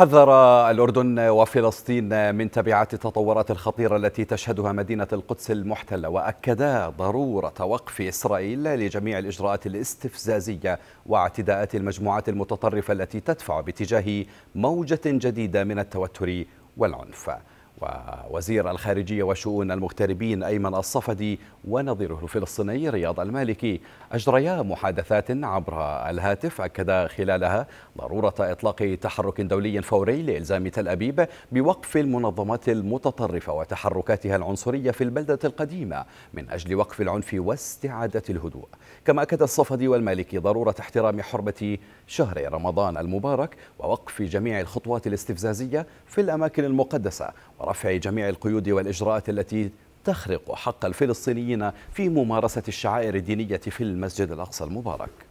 حذر الأردن وفلسطين من تبعات التطورات الخطيرة التي تشهدها مدينة القدس المحتلة وأكدا ضرورة وقف إسرائيل لجميع الإجراءات الاستفزازية واعتداءات المجموعات المتطرفة التي تدفع باتجاه موجة جديدة من التوتر والعنف ووزير الخارجية وشؤون المغتربين أيمن الصفدي ونظيره الفلسطيني رياض المالكي أجريا محادثات عبر الهاتف أكدا خلالها ضرورة إطلاق تحرك دولي فوري لإلزام تل أبيب بوقف المنظمات المتطرفة وتحركاتها العنصرية في البلدة القديمة من أجل وقف العنف واستعادة الهدوء كما أكد الصفدي والمالكي ضرورة احترام حرمة شهر رمضان المبارك ووقف جميع الخطوات الاستفزازية في الأماكن المقدسة ورفع جميع القيود والإجراءات التي تخرق حق الفلسطينيين في ممارسة الشعائر الدينية في المسجد الأقصى المبارك